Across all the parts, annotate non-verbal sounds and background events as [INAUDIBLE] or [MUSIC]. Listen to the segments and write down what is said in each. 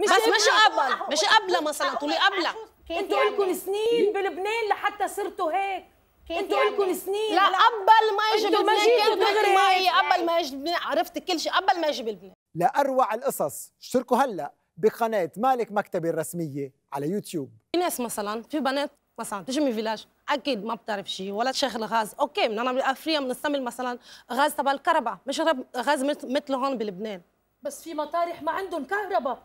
مش بس مش قبل مش قبل ما سلطوا لي قبلها انتوا لكم سنين بلبنان لحتى صرتوا هيك انتوا لكم سنين لا قبل ما يجي بلبنان كنت مثل ما قبل ما يجي بلبنان عرفت كل شيء قبل ما يجي بلبنان لاروع القصص اشتركوا هلا بقناه مالك مكتبي الرسميه على يوتيوب في ناس مثلا في بنات مثلا تجي من فيلاج اكيد ما بتعرف شيء ولا تشغل غاز اوكي من انا بافريقيا بنستعمل مثلا غاز تبع الكهرباء مش غاز مثل هون بلبنان بس في مطارح ما عندهم كهرباء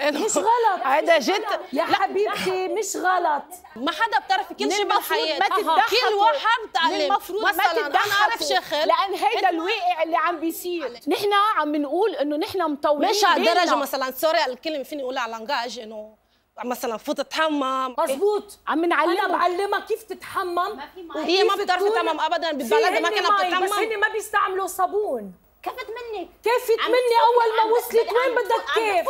مش غلط عاده جد يا حبيبتي مش غلط ما حدا بتعرف كل شيء بالحياه ما تتدخل كل واحد بتعلم المفروض ما تتدخل شخص لان هيدا الواقع اللي عم بيصير نحن عم نقول انه نحن مطولين مش على درجه مثلا سوري الكلمه فيني اقولها على لانجاج انه مثلا فوت تحمم مزبوط عم نعلم انا بعلمك كيف تتحمم هي ما بتعرف تتحمم ابدا بالبلد ما كانت بتتحمم بس هن ما بيستعملوا صابون كفت منك كفت مني اول ما وصلت وين بدك كيف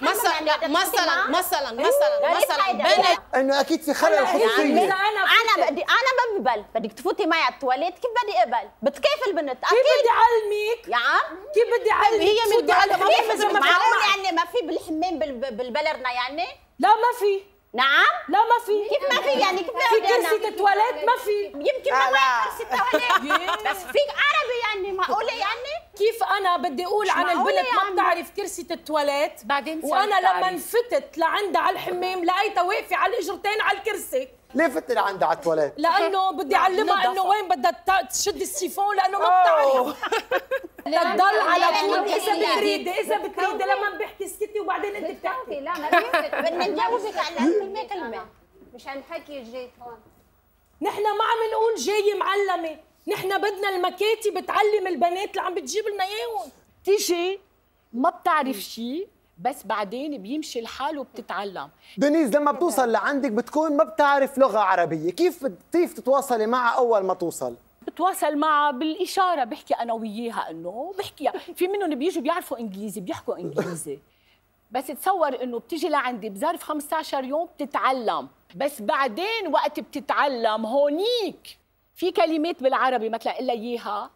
مثلا مثلا مثلا مثلا مثلا بنت انه اكيد في خلل خصوصيه يعني انا انا بدي انا ما بقبل بدك تفوتي معي على التواليت كيف بدي اقبل بتكيف البنت اكيد كيف بدي اعلمك يا عم كيف بدي طيب، اعلمك هي من معقول يعني ما في بالحمام بالبلرنا يعني لا ما في نعم لا ما في كيف ما في يعني كيف في كرسي التواليت ما في يمكن ما كرسي التواليت [LAUGHS] بس في عربي يعني معقوله يعني كيف انا بدي اقول عن البنت ما بتعرف كرسي التواليت بعدين وانا لما انفتت لعندها على الحمام لقيتها واقفه على الاجرتين على الكرسي ليه فتت لعندها على التواليت؟ لانه بدي اعلمها انه وين بدها تشد السيفون لانه ما بتعرف [LAUGHS] تضل على طول اذا بتريدي اذا بتريدي لما بحكي سكتي وبعدين انت بتحكي لا ما بدنا نجوزك على كلمه كلمه مشان حكي جيت هون نحن ما عم نقول جاي معلمه نحن بدنا المكاتب تعلم البنات اللي عم بتجيب لنا اياهم تيجي ما بتعرف شيء بس بعدين بيمشي الحال وبتتعلم دنيز لما بتوصل لعندك بتكون ما بتعرف لغه عربيه كيف كيف تتواصلي معها اول ما توصل بتواصل معها بالاشاره بحكي انا وياها انه بحكي في منهم بيجوا بيعرفوا انجليزي بيحكوا انجليزي بس تصور انه بتيجي لعندي بظرف 15 يوم بتتعلم بس بعدين وقت بتتعلم هونيك في كلمات بالعربي ما تلاقي اياها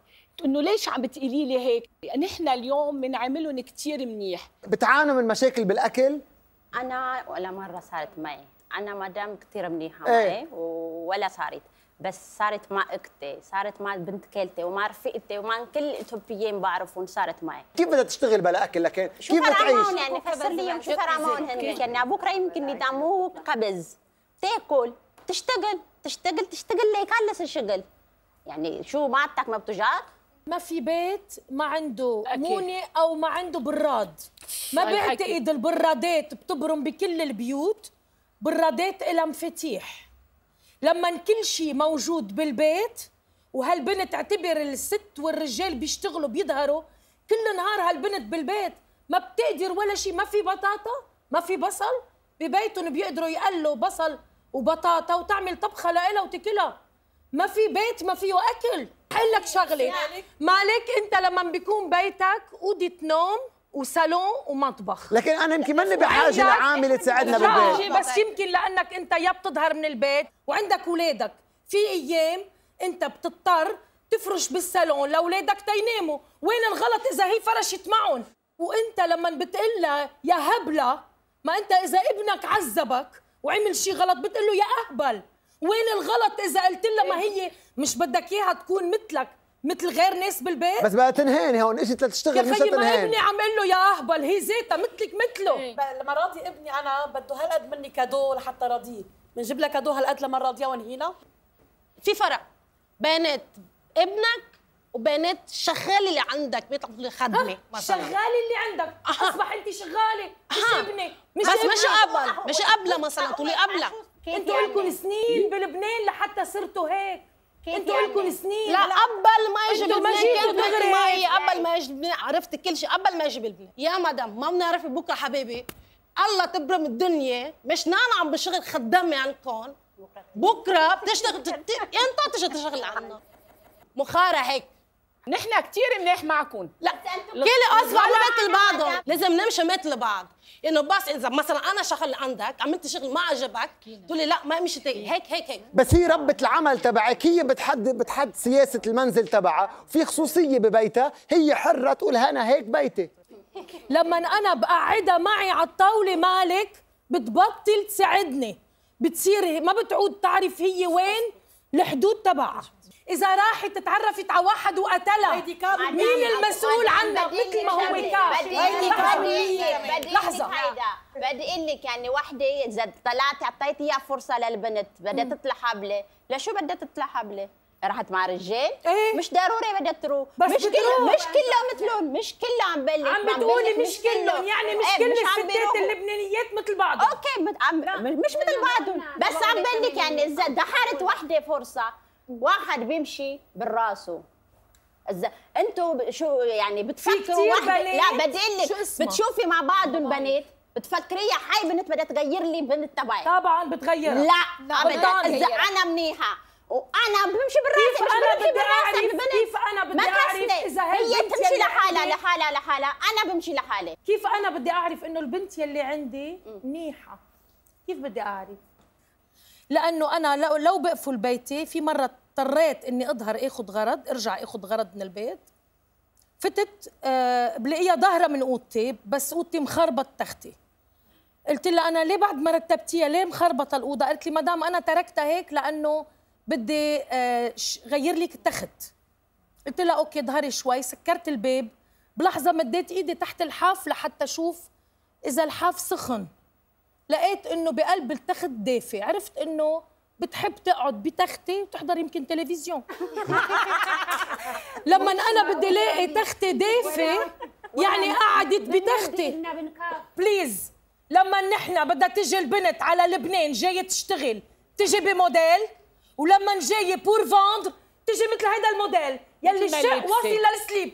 انه ليش عم بتقولي لي هيك؟ نحن اليوم بنعملهم كثير منيح بتعانوا من مشاكل بالاكل؟ انا ولا مره صارت معي، انا مدام كثير منيحه إيه. معي ايه؟ ولا صارت بس صارت مع اختي، صارت مع بنت كالتي ومع رفيقتي ومع كل الاثيوبيين بعرفهم صارت معي كيف بدها تشتغل بلا اكل لكن؟ كيف بدها تعيش؟ يعني فسر لي شو فرامون هن يعني بكره يمكن يدعموك قبز تاكل تشتغل تشتغل تشتغل ليخلص الشغل يعني شو معدتك ما بتجاك ما في بيت ما عنده أكيد. مونه او ما عنده براد ما بعتقد البرادات بتبرم بكل البيوت برادات لها مفاتيح لما كل شيء موجود بالبيت وهالبنت اعتبر الست والرجال بيشتغلوا بيظهروا كل نهار هالبنت بالبيت ما بتقدر ولا شيء ما في بطاطا ما في بصل ببيتهم بيقدروا يقلوا بصل وبطاطا وتعمل طبخه لها وتكلها ما في بيت ما فيه اكل اقول لك شغله مالك انت لما بيكون بيتك اوضه نوم وصالون ومطبخ لكن انا يمكن ماني بحاجه لعامله تساعدنا بالبيت بس يمكن لانك انت يا بتظهر من البيت وعندك اولادك في ايام انت بتضطر تفرش بالصالون لاولادك تيناموا وين الغلط اذا هي فرشت معهم وانت لما بتقلها يا هبله ما انت اذا ابنك عذبك وعمل شيء غلط بتقول له يا اهبل وين الغلط اذا قلت لها ما هي مش بدك اياها تكون مثلك مثل غير ناس بالبيت بس بقى تنهاني هون اجت لتشتغل مش تنهان يا ابني عم له يا اهبل هي زيتها مثلك مثله إيه. لما راضي ابني انا بده هالقد مني كادو لحتى راضيه بنجيب لك كادو هالقد لما راضيه ونهينا في فرق بين ابنك وبنات شغاله اللي عندك بيطلع لي خدمه آه، مثلا اللي عندك اصبح انت شغاله مش أه. مش بس مش قبل مش قبله مثلا تقولي قبل يعني؟ انتوا لكم سنين بلبنان لحتى صرتوا هيك انتوا لكم يعني؟ سنين لا قبل ما يجي بلبنان كنت مثل ما هي قبل ما يجي بلبنان عرفت كل شيء قبل ما يجي بلبنان يا مدام ما بنعرف بكره حبيبي الله تبرم الدنيا مش نانا نعم عم بشغل خدامه عندكم بكره بتشتغل يعني انت بتشتغل عنا مخاره هيك نحن كثير منيح معكم لا كل اصبع مثل بعضهم لازم نمشي مثل بعض انه بس اذا مثلا انا شغل عندك عملت شغل ما عجبك تقول لي لا ما مشيت هيك هيك هيك بس هي ربة العمل تبعك هي بتحد بتحد سياسه المنزل تبعها في خصوصيه ببيتها هي حره تقول انا هيك بيتي لما انا بقعدها معي على الطاوله مالك بتبطل تساعدني بتصير ما بتعود تعرف هي وين الحدود تبعها اذا راحت تعرفت على واحد وقتلها مين المسؤول عنها مثل ما هو بدي لحظه بدي اقول لك يعني وحده اذا طلعت اعطيتيها فرصه للبنت بدها تطلع حبله لشو بدها تطلع حبله راحت مع رجال إيه؟ مش ضروري بدها تروح مش كله مش كله مثلهم مش كله عم بقول عم بتقولي مش كلهم يعني مش كل الستات اللبنانيات مثل بعضهم اوكي عم مش مثل بعضهم بس عم بقول يعني اذا دحرت وحده فرصه واحد بيمشي بالراسه إذا انتوا شو يعني بتفكروا واحد... لا بدي اقول لك بتشوفي مع بعض البنات بتفكري يا حي بنت بدها تغير لي بنت تبعي طبعا بتغير لا ابدا انا منيحه وانا بمشي بالراس كيف انا بدي اعرف كيف انا بدي اعرف اذا هي, بتمشي لحالها لحالها لحالها انا بمشي لحالي كيف انا بدي اعرف انه البنت يلي عندي منيحه كيف بدي اعرف لانه انا لو بقفل بيتي في مره اضطريت اني اظهر اخذ غرض ارجع اخذ غرض من البيت فتت أه بلاقيها ظاهره من اوضتي بس اوضتي مخربط تختي قلت لها انا ليه بعد ما رتبتيها ليه مخربطه الاوضه قالت لي مدام انا تركتها هيك لانه بدي أه غير لك التخت قلت لها اوكي ظهري شوي سكرت الباب بلحظه مديت ايدي تحت الحاف لحتى اشوف اذا الحاف سخن لقيت انه بقلب التخت دافي عرفت انه بتحب تقعد بتختي وتحضر يمكن تلفزيون [LAUGHS] لما انا بدي الاقي تختي دافي يعني قعدت بتختي بليز لما نحن بدها تجي البنت على لبنان جايه تشتغل تجي بموديل ولما جايه بور فوندر تجي مثل هيدا الموديل يلي الشق واصل للسليب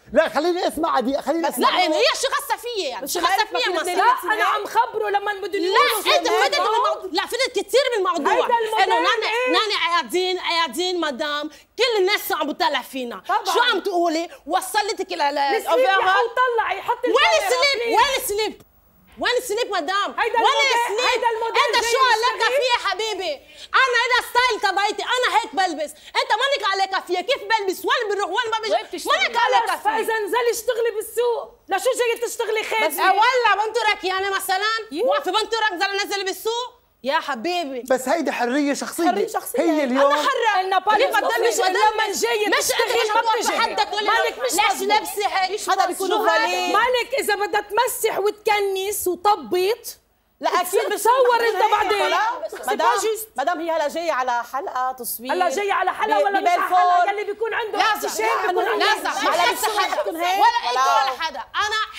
لا خليني اسمع دي خليني بس لا يعني هي شي غصه فيا يعني شي غصه فيا لا انا عم خبره لما بدهم لا انت فدت الموضوع لا فدت كثير من الموضوع انه نانا إيه؟ نانا قاعدين قاعدين مدام كل الناس عم بتطلع فينا طبعا. شو عم تقولي وصلتك الى وين السليب وين السليب وين السنيك مدام؟ وين السنيك؟ هيدا الموديل انت شو عليك فيه يا حبيبي؟ انا هيدا ستايل تبعيتي، انا هيك بلبس، انت مالك عليك فيه، كيف بلبس؟ وين بروح؟ وين ما بيجي؟ مالك عليك فيه فاذا انزلي اشتغلي بالسوق، لشو جاي تشتغلي خازنة؟ بس آه، ولا بنطرك يعني مثلا؟ واقفة بنطرك زلمة نزلي بالسوق؟ يا حبيبي بس هيدي حريه شخصيه حريه شخصيه هي اليوم انا حره النابالي ما دامش لما جاي مش تشتغل ما بتجي حدك ولا مالك مش ليش لابسه هذا بيكون مالك اذا بدها تمسح وتكنس وتطبط لا اكيد بتصور انت بعدين مدام مدام هي هلا جايه على حلقه تصوير هلا جايه على حلقه ولا مش حلقه يلي بيكون عنده لا شيء بيكون عنده لا على حدا ولا اي ولا حدا